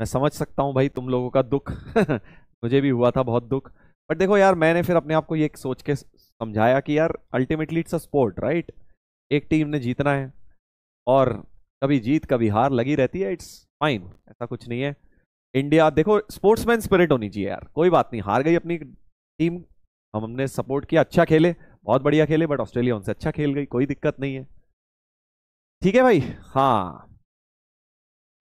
मैं समझ सकता हूँ भाई तुम लोगों का दुख मुझे भी हुआ था बहुत दुख बट देखो यार मैंने फिर अपने आप को ये सोच के समझाया कि यार ultimately it's a sport right एक टीम ने जीतना है और कभी जीत कभी हार लगी रहती है इट्स फाइन ऐसा कुछ नहीं है इंडिया देखो स्पोर्ट्समैन स्पिरिट होनी चाहिए यार कोई बात नहीं हार गई अपनी टीम हम हमने सपोर्ट किया अच्छा खेले बहुत बढ़िया खेले बट ऑस्ट्रेलिया उनसे अच्छा खेल गई कोई दिक्कत नहीं है ठीक है भाई हाँ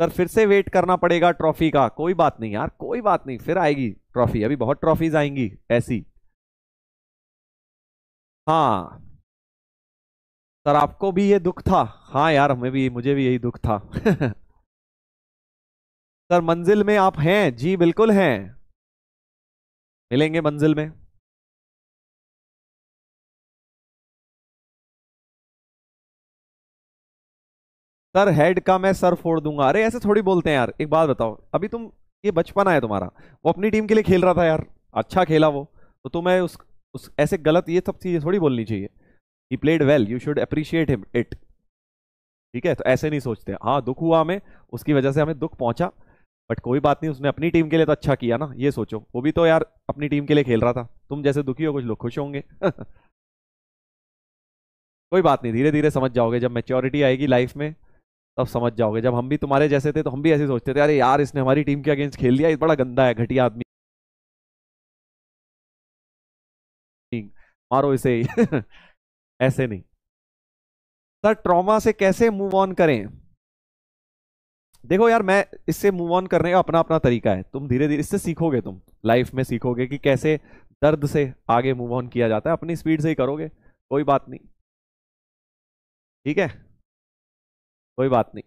सर फिर से वेट करना पड़ेगा ट्रॉफी का कोई बात नहीं यार कोई बात नहीं फिर आएगी ट्रॉफी अभी बहुत ट्रॉफीज आएंगी ऐसी हाँ सर आपको भी ये दुख था हाँ यार हमें भी मुझे भी यही दुख था सर मंजिल में आप हैं जी बिल्कुल हैं मिलेंगे मंजिल में सर हेड का मैं सर फोड़ दूंगा अरे ऐसे थोड़ी बोलते हैं यार एक बात बताओ अभी तुम ये बचपन आया तुम्हारा वो अपनी टीम के लिए खेल रहा था यार अच्छा खेला वो तो तुम्हें उस उस ऐसे गलत ये सब चीज़ें थोड़ी बोलनी चाहिए he played well you should appreciate him it ठीक है तो ऐसे नहीं सोचते हाँ दुख हुआ हमें उसकी वजह से हमें दुख पहुंचा बट कोई बात नहीं उसने अपनी टीम के लिए तो अच्छा किया ना ये सोचो वो भी तो यार अपनी टीम के लिए खेल रहा था तुम जैसे दुखी हो कुछ लोग खुश होंगे कोई बात नहीं धीरे धीरे समझ जाओगे जब मेच्योरिटी आएगी लाइफ में तब समझ जाओगे जब हम भी तुम्हारे जैसे थे तो हम भी ऐसे सोचते थे अरे यार इसने हमारी टीम के अगेंस्ट खेल लिया ये बड़ा गंदा है घटिया आदमी मारो इसे ऐसे नहीं सर ट्रॉमा से कैसे मूव ऑन करें देखो यार मैं इससे मूव ऑन करने का अपना अपना तरीका है तुम धीरे धीरे इससे सीखोगे तुम लाइफ में सीखोगे कि कैसे दर्द से आगे मूव ऑन किया जाता है अपनी स्पीड से ही करोगे कोई बात नहीं ठीक है कोई बात नहीं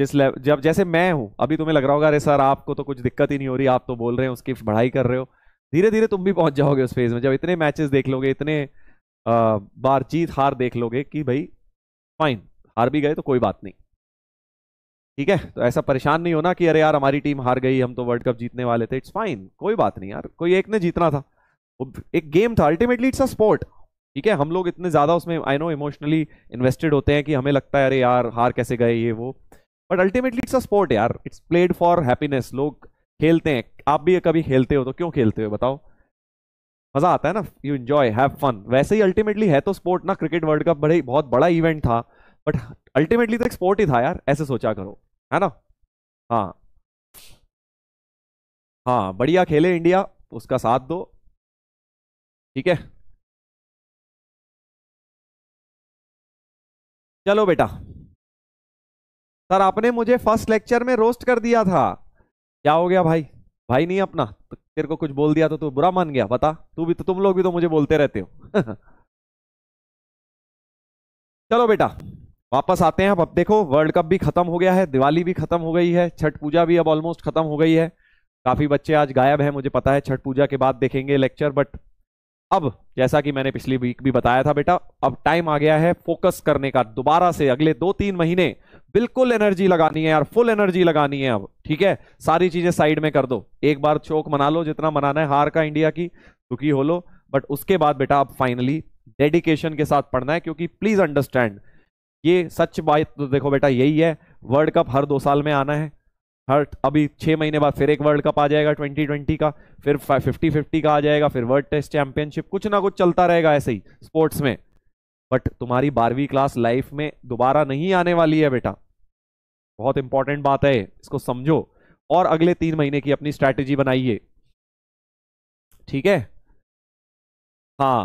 जिस लेवल जब जैसे मैं हूं अभी तुम्हें लग रहा होगा अरे सर आपको तो कुछ दिक्कत ही नहीं हो रही आप तो बोल रहे हैं उसकी पढ़ाई कर रहे हो धीरे धीरे तुम भी पहुंच जाओगे उस फेज में जब इतने मैचेस देख लोगे इतने बार जीत हार देख लोगे कि भाई फाइन हार भी गए तो कोई बात नहीं ठीक है तो ऐसा परेशान नहीं होना कि अरे यार हमारी टीम हार गई हम तो वर्ल्ड कप जीतने वाले थे इट्स फाइन कोई बात नहीं यार कोई एक ने जीतना था एक गेम था अल्टीमेटली इट्स अ स्पोर्ट ठीक है हम लोग इतने ज़्यादा उसमें आई नो इमोशनली इन्वेस्टेड होते हैं कि हमें लगता है अरे यार हार कैसे गए ये वो but ultimately it's a sport यार इट्स प्लेड फॉर हैप्पीनेस लोग खेलते हैं आप भी कभी खेलते हो तो क्यों खेलते हो बताओ मज़ा आता है ना यू इन्जॉय हैव फन वैसे ही अल्टीमेटली है तो स्पोर्ट ना क्रिकेट वर्ल्ड कप बड़े बहुत बड़ा इवेंट था बट अल्टीमेटली तो एक स्पोर्ट ही था यार ऐसे सोचा करो है ना हाँ हाँ बढ़िया खेले इंडिया उसका साथ दो ठीक है चलो बेटा सर आपने मुझे फर्स्ट लेक्चर में रोस्ट कर दिया था क्या हो गया भाई भाई नहीं अपना तो तेरे को कुछ बोल दिया तो तू बुरा मान गया बता तू भी तो तुम लोग भी तो मुझे बोलते रहते हो चलो बेटा वापस आते हैं अब अब देखो वर्ल्ड कप भी खत्म हो गया है दिवाली भी खत्म हो गई है छठ पूजा भी अब ऑलमोस्ट खत्म हो गई है काफी बच्चे आज गायब है मुझे पता है छठ पूजा के बाद देखेंगे लेक्चर बट अब जैसा कि मैंने पिछली वीक भी बताया था बेटा अब टाइम आ गया है फोकस करने का दोबारा से अगले दो तीन महीने बिल्कुल एनर्जी लगानी है यार फुल एनर्जी लगानी है अब ठीक है सारी चीजें साइड में कर दो एक बार चौक मना लो जितना मनाना है हार का इंडिया की दुखी हो लो बट उसके बाद बेटा अब फाइनली डेडिकेशन के साथ पढ़ना है क्योंकि प्लीज अंडरस्टैंड ये सच बात तो देखो बेटा यही है वर्ल्ड कप हर दो साल में आना है हर अभी छः महीने बाद फिर एक वर्ल्ड कप आ जाएगा 2020 का फिर फिफ्टी फिफ्टी का आ जाएगा फिर वर्ल्ड टेस्ट चैंपियनशिप कुछ ना कुछ चलता रहेगा ऐसे ही स्पोर्ट्स में बट तुम्हारी बारहवीं क्लास लाइफ में दोबारा नहीं आने वाली है बेटा बहुत इंपॉर्टेंट बात है इसको समझो और अगले तीन महीने की अपनी स्ट्रैटेजी बनाइए ठीक है हाँ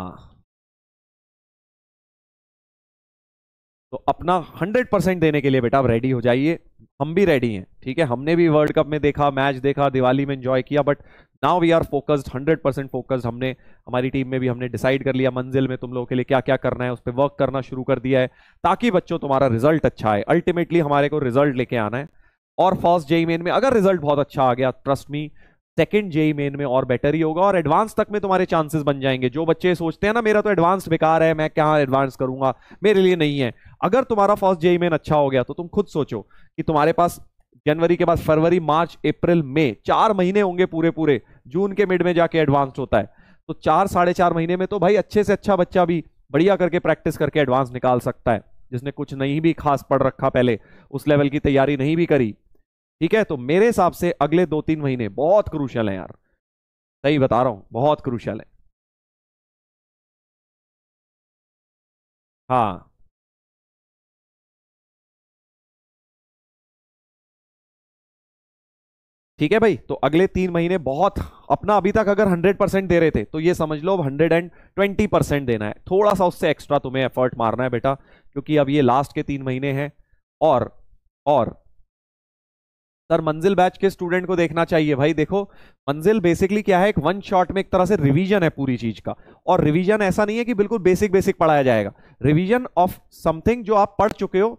तो अपना हंड्रेड परसेंट देने के लिए बेटा आप रेडी हो जाइए हम भी रेडी हैं ठीक है हमने भी वर्ल्ड कप में देखा मैच देखा दिवाली में एंजॉय किया but now we are focused hundred percent focused हमने हमारी टीम में भी हमने डिसाइड कर लिया मंजिल में तुम लोगों के लिए क्या क्या करना है उस पर वर्क करना शुरू कर दिया है ताकि बच्चों तुम्हारा रिजल्ट अच्छा है अल्टीमेटली हमारे को रिजल्ट लेके आना है और फर्स्ट जेई मेन में अगर रिजल्ट बहुत अच्छा आ गया trust me second JEE main में और बेटर ही होगा और एडवांस तक में तुम्हारे चांसेस बन जाएंगे जो बच्चे सोचते हैं ना मेरा तो एडवांस बेकार है मैं क्या एडवांस करूंगा मेरे लिए नहीं है अगर तुम्हारा फर्स्ट जेई मेन अच्छा हो गया तो तुम खुद सोचो कि तुम्हारे पास जनवरी के बाद फरवरी मार्च अप्रैल मई चार महीने होंगे पूरे पूरे जून के मिड में जाके एडवांस होता है तो चार साढ़े चार महीने में तो भाई अच्छे से अच्छा बच्चा भी बढ़िया करके प्रैक्टिस करके एडवांस निकाल सकता है जिसने कुछ नहीं भी खास पढ़ रखा पहले उस लेवल की तैयारी नहीं भी करी ठीक है तो मेरे हिसाब से अगले दो तीन महीने बहुत क्रूशल है यार सही बता रहा हूं बहुत क्रूशल है हाँ ठीक है भाई तो अगले तीन महीने बहुत अपना अभी तक अगर हंड्रेड परसेंट दे रहे थे तो ये समझ लो हंड्रेड एंड ट्वेंटी परसेंट देना है थोड़ा सा उससे एक्स्ट्रा तुम्हें एफर्ट मारना है बेटा क्योंकि अब ये लास्ट के तीन महीने हैं और और सर मंजिल बैच के स्टूडेंट को देखना चाहिए भाई देखो मंजिल बेसिकली क्या है एक वन शॉट में एक तरह से रिवीजन है पूरी चीज का और रिवीजन ऐसा नहीं है कि बिल्कुल बेसिक बेसिक पढ़ाया जाएगा रिवीजन ऑफ समथिंग जो आप पढ़ चुके हो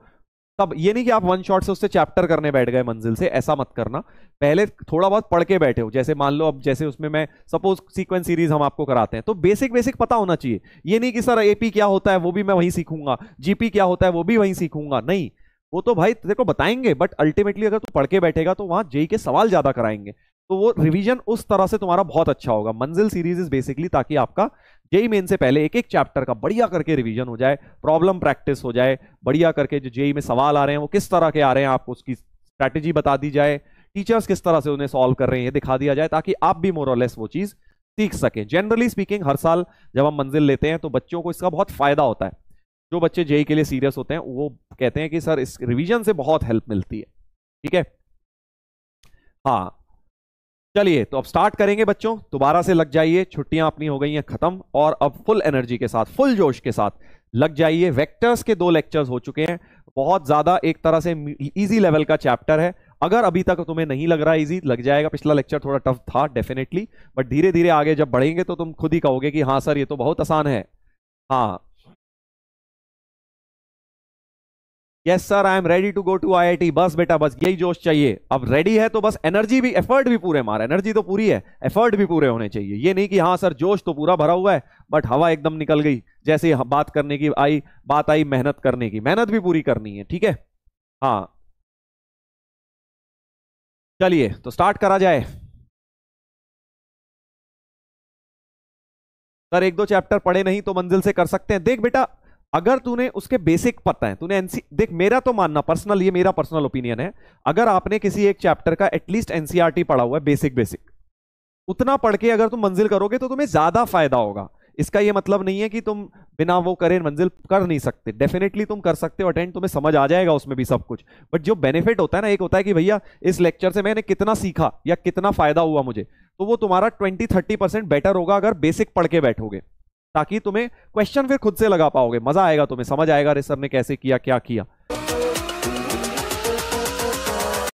तब ये नहीं कि आप वन शॉट से उससे चैप्टर करने बैठ गए मंजिल से ऐसा मत करना पहले थोड़ा बहुत पढ़ के बैठे हो जैसे मान लो अब जैसे उसमें मैं सपोज सीक्वेंस सीरीज हम आपको कराते हैं तो बेसिक बेसिक पता होना चाहिए ये नहीं कि सर एपी क्या होता है वो भी मैं वहीं सीखूंगा जीपी क्या होता है वो भी वहीं सीखूंगा नहीं वो तो भाई देखो बताएंगे बट अल्टीमेटली अगर तू पढ़ के बैठेगा तो वहां जेई e के सवाल ज्यादा कराएंगे तो वो रिवीजन उस तरह से तुम्हारा बहुत अच्छा होगा मंजिल सीरीज इज बेसिकली ताकि आपका जेई मेन e से पहले एक एक चैप्टर का बढ़िया करके रिवीजन हो जाए प्रॉब्लम प्रैक्टिस हो जाए बढ़िया करके जो जेई e में सवाल आ रहे हैं वो किस तरह के आ रहे हैं आपको उसकी स्ट्रैटेजी बता दी जाए टीचर्स किस तरह से उन्हें सॉल्व कर रहे हैं दिखा दिया जाए ताकि आप भी मोर और लेस वो चीज सीख सकें जनरली स्पीकिंग हर साल जब हम मंजिल लेते हैं तो बच्चों को इसका बहुत फायदा होता है जो बच्चे जेई e के लिए सीरियस होते हैं वो कहते हैं कि सर इस रिवीजन से बहुत हेल्प मिलती है ठीक है हाँ चलिए तो अब स्टार्ट करेंगे बच्चों दोबारा से लग जाइए छुट्टियां अपनी हो गई हैं खत्म और अब फुल एनर्जी के साथ फुल जोश के साथ लग जाइए वेक्टर्स के दो लेक्चर्स हो चुके हैं बहुत ज़्यादा एक तरह से इजी लेवल का चैप्टर है अगर अभी तक तुम्हें नहीं लग रहा इजी लग जाएगा पिछला लेक्चर थोड़ा टफ था डेफिनेटली बट धीरे धीरे आगे जब बढ़ेंगे तो तुम खुद ही कहोगे कि हाँ सर ये तो बहुत आसान है हाँ yes sir I am ready to go to IIT बस बेटा बस यही जोश चाहिए अब रेडी है तो बस एनर्जी भी एफर्ट भी पूरे मारा एनर्जी तो पूरी है एफर्ट भी पूरे होने चाहिए ये नहीं कि हाँ सर जोश तो पूरा भरा हुआ है बट हवा एकदम निकल गई जैसे बात करने की आई बात आई मेहनत करने की मेहनत भी पूरी करनी है ठीक है हाँ चलिए तो स्टार्ट करा जाए सर एक दो चैप्टर पढ़े नहीं तो मंजिल से कर सकते हैं देख बेटा अगर तूने उसके बेसिक पता है तूने एनसी देख मेरा तो मानना पर्सनल ये मेरा पर्सनल ओपिनियन है अगर आपने किसी एक चैप्टर का एटलीस्ट एनसीआरटी e पढ़ा हुआ है बेसिक बेसिक उतना पढ़ के अगर तुम मंजिल करोगे तो तुम्हें ज्यादा फायदा होगा इसका ये मतलब नहीं है कि तुम बिना वो करें मंजिल कर नहीं सकते डेफिनेटली तुम कर सकते हो अटेंड तुम्हें समझ आ जाएगा उसमें भी सब कुछ बट जो बेनिफिट होता है ना एक होता है कि भैया इस लेक्चर से मैंने कितना सीखा या कितना फायदा हुआ मुझे तो वो तुम्हारा ट्वेंटी थर्टी परसेंट बेटर होगा अगर बेसिक पढ़ के बैठोगे ताकि तुम्हें क्वेश्चन फिर खुद से लगा पाओगे मजा आएगा तुम्हें समझ आएगा अरे सर ने कैसे किया क्या किया